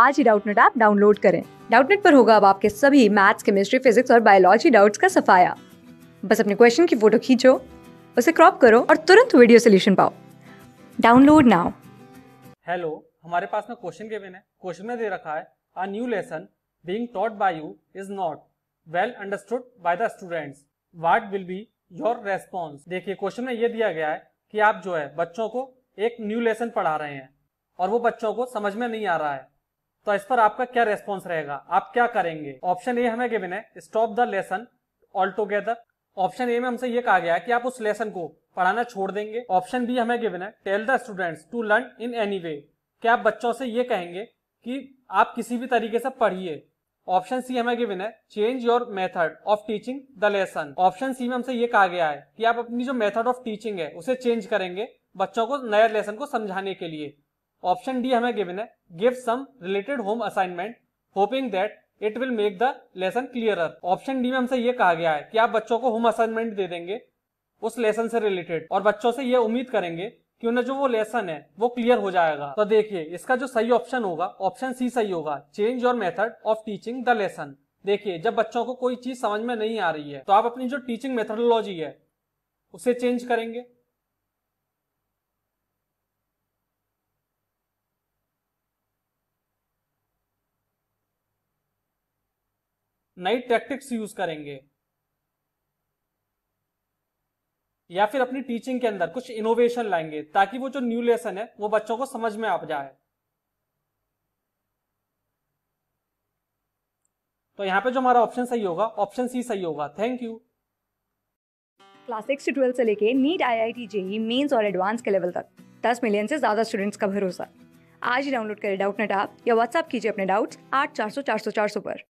आज ही Doubtnut app download करें डाउटनेट पर होगा अब आपके सभी मैथ्स केमिस्ट्री फिजिक्स और बायोलॉजी डाउट्स का सफाया बस अपने क्वेश्चन की फोटो खींचो उसे क्रॉप करो और तुरंत वीडियो सोल्यूशन पाओ डाउनलोड नाउ हेलो हमारे पास में क्वेश्चन गिवन है क्वेश्चन में दे रखा है a new lesson being taught by you is not well understood by the students what will be your response देखिए क्वेश्चन में ये दिया गया है कि आप जो है बच्चों को एक न्यू लेसन पढ़ा रहे हैं और वो बच्चों को समझ में नहीं आ रहा है तो इस पर आपका क्या रेस्पॉन्स रहेगा आप क्या करेंगे ऑप्शन ए हमें गिवन है stop the lesson all together option A में हमसे ये कहा गया है कि आप उस लेसन को पढ़ाना छोड़ देंगे ऑप्शन बी हमें गिवन है tell the students to learn in any way क्या आप बच्चों से ये कहेंगे कि आप किसी भी तरीके से पढ़िए ऑप्शन सी हमें गिवन है change your method of teaching the lesson option C में हमसे ये कहा गया है कि आप अपनी जो मेथड ऑफ टीचिंग है उसे चेंज करेंगे बच्चों को नया लेसन को समझाने के लिए ऑप्शन डी हमें गिवन है give some related home assignment hoping that it will make the lesson clear option D में हमसे ये कहा गया है कि आप बच्चों को होम असाइनमेंट दे देंगे उस लेसन से रिलेटेड और बच्चों से ये उम्मीद करेंगे कि उन्हें जो वो लेसन है वो क्लियर हो जाएगा तो देखिए इसका जो सही ऑप्शन होगा ऑप्शन सी सही होगा change your method of teaching the lesson देखिए जब बच्चों को कोई चीज समझ में नहीं आ रही है तो आप अपनी जो टीचिंग मेथडोलॉजी है उसे चेंज करेंगे नई टैक्टिक्स यूज करेंगे या फिर अपनी टीचिंग के अंदर कुछ इनोवेशन लाएंगे ताकि वो जो न्यू लेसन है वो बच्चों को समझ में आ जाए तो यहाँ पे जो हमारा ऑप्शन सही होगा ऑप्शन सी सही होगा थैंक यू क्लास सिक्स से ट्वेल्थ से लेके NEET I I T JEE mains और एडवांस के लेवल तक दस मिलियन से ज्यादा स्टूडेंट्स का भरोसा आज ही डाउनलोड करें डाउट नेट आप या व्हाट्सअप कीजिए अपने डाउट्स आठ चार सौ चार सौ चार सौ पर